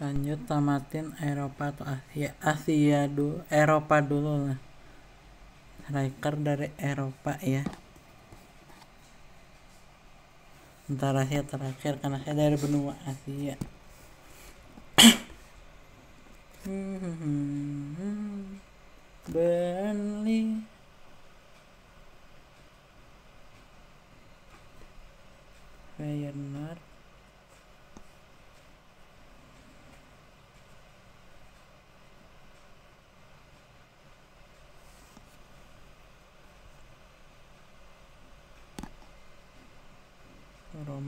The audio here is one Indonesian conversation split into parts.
lanjut tamatin Eropa atau Asia Asia dulu Eropa dulu lah striker dari Eropa ya ntar Asia terakhir karena saya dari benua Asia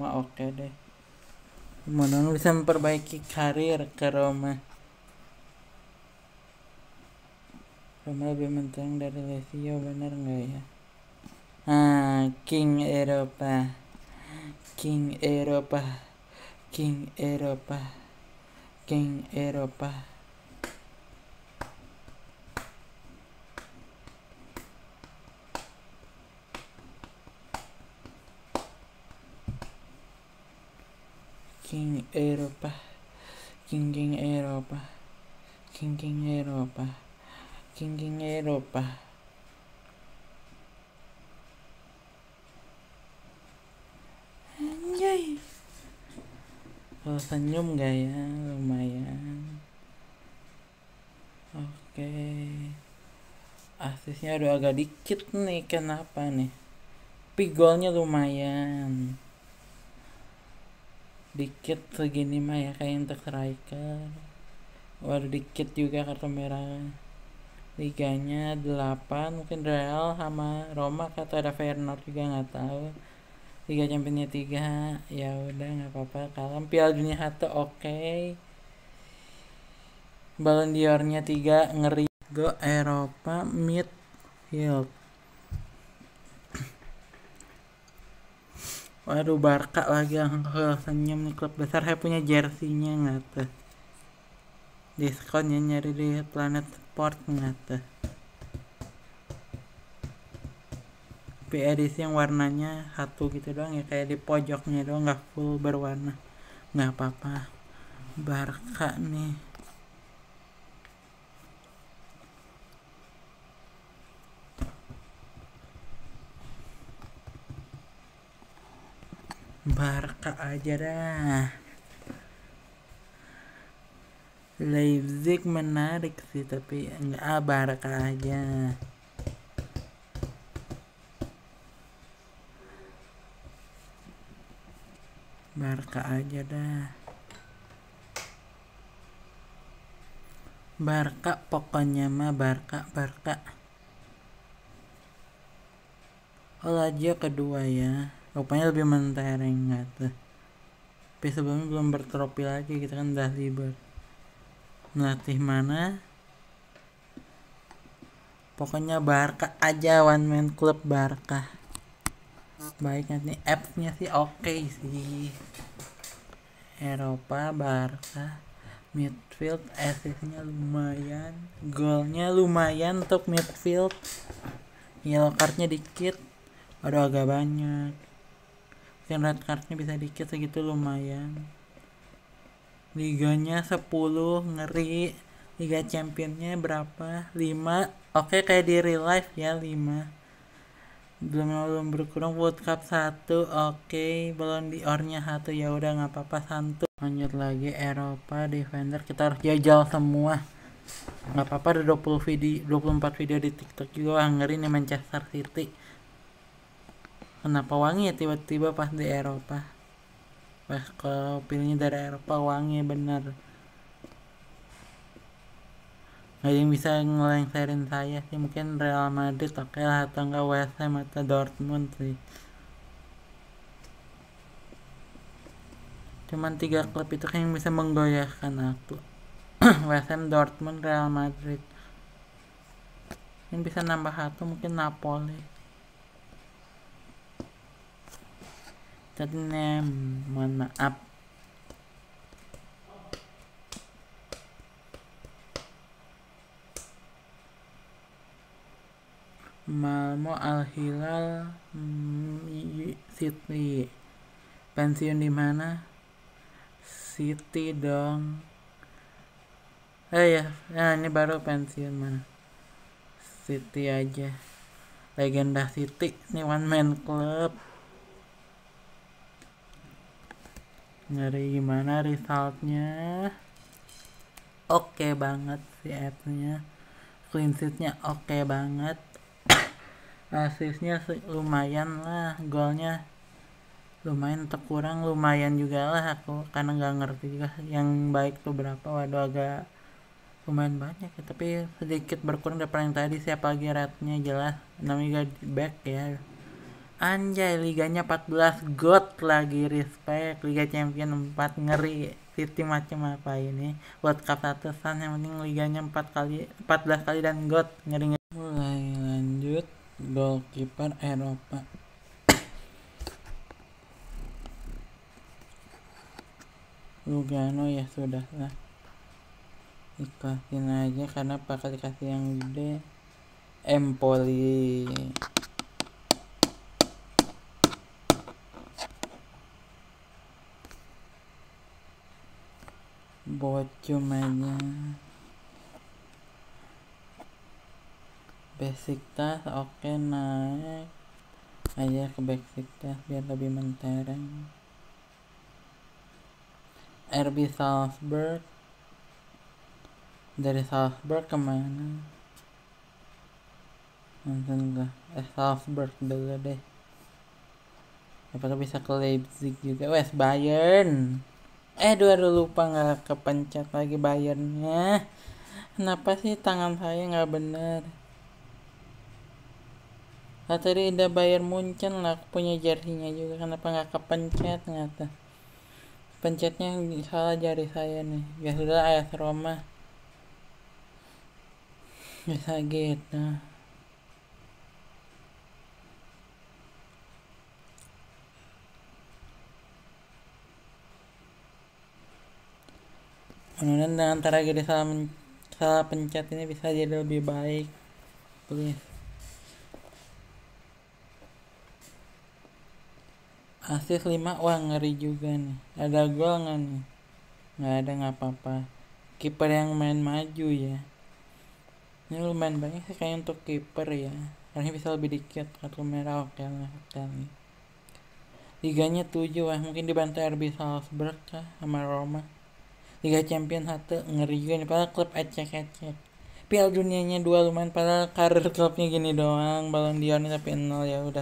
Roma oke okay deh Mana bisa memperbaiki karir ke Roma Roma lebih menteng dari Lazio bener nggak ya ah King Eropa King Eropa King Eropa King Eropa Eropa King King Eropa King King Eropa King King Eropa Anjay oh, senyum gak ya lumayan Oke okay. Asisnya udah agak dikit nih kenapa nih Pigolnya lumayan dikit segini mah ya kayak untuk striker baru dikit juga kartu merah liganya 8 mungkin Real sama Roma atau ada Feyenoord juga nggak tahu tiga Championnya tiga, ya udah nggak apa-apa kalem Piala Dunia satu oke okay. Ballon d'Or-nya ngeri go Eropa midfield Waduh Barca lagi senyum nih klub besar saya punya jersinya nggak tuh diskonnya nyari di planet sport nggak tuh tapi edisi yang warnanya satu gitu doang ya kayak di pojoknya doang nggak full berwarna nggak apa-apa Barca nih Barca aja dah. Leipzig menarik sih tapi enggak ah, Barca aja. Barca aja dah. Barca pokoknya mah Barca Barca. aja kedua ya rupanya lebih mentereng gitu tapi sebelumnya belum bertropi lagi kita kan udah libur, melatih mana pokoknya Barca aja one man club Barca baik nanti nya sih oke okay sih Eropa Barca midfield assistnya lumayan golnya lumayan untuk midfield yellow cardnya dikit aduh agak banyak mungkin red cardnya bisa dikit segitu lumayan liganya 10 ngeri liga championnya berapa 5 oke okay, kayak di real life ya 5 belum belum berkurang World Cup 1 oke okay. belum di ornya satu ya udah nggak apa-apa santu lanjut lagi Eropa Defender kita harus jajal semua nggak apa-apa ada 20 video 24 video di TikTok juga ngeri nih Manchester City kenapa wangi ya tiba-tiba pas di Eropa pas ke pilihnya dari Eropa wangi bener nggak yang bisa ngelengserin saya sih mungkin Real Madrid oke okay lah atau enggak West Ham atau Dortmund sih cuman tiga klub itu kan yang bisa menggoyahkan aku West Ham, Dortmund, Real Madrid yang bisa nambah satu mungkin Napoli Tottenham mohon maaf Malmo Al Hilal City pensiun di mana City dong eh ya nah ini baru pensiun mana City aja legenda City ini one man club ngeri gimana resultnya oke okay banget si appsnya clean oke okay banget asisnya lumayan lah golnya lumayan terkurang lumayan juga lah aku karena nggak ngerti juga yang baik tuh berapa waduh agak lumayan banyak ya tapi sedikit berkurang daripada yang tadi siapa lagi rednya jelas namanya juga back ya Anjay liganya 14 god lagi respect Liga Champion 4 ngeri City macam apa ini buat Cup ratusan yang penting liganya 4 kali 14 kali dan god ngeri, ngeri. Mulai lanjut goalkeeper Eropa Lugano ya sudah lah ikhlasin aja karena bakal dikasih yang gede Empoli bocum aja basic tas oke okay, naik aja ke basic task biar lebih mentereng RB Salzburg dari Salzburg kemana nonton gak eh Salzburg dulu deh apakah bisa ke Leipzig juga West Bayern eh dua lupa nggak kepencet lagi bayarnya kenapa sih tangan saya nggak bener Nah, tadi udah bayar muncul lah punya jarinya juga kenapa nggak kepencet ngata pencetnya salah jari saya nih ya sudah ayah Roma bisa ya, gitu Kemudian dengan cara salah, salah pencet ini bisa jadi lebih baik. Please. Asis 5 wah ngeri juga nih. Ada gol nggak nih? Nggak ada nggak apa-apa. Kiper yang main maju ya. Ini lumayan banyak sih kayak untuk kiper ya. karena bisa lebih dikit kartu merah oke lah kali. Liganya 7 wah mungkin dibantu RB Salzburg kah sama Roma. Liga Champion satu ngeri juga nih padahal klub ecek-ecek Piala dunianya dua lumayan padahal karir klubnya gini doang Balon Dionis tapi nol ya udah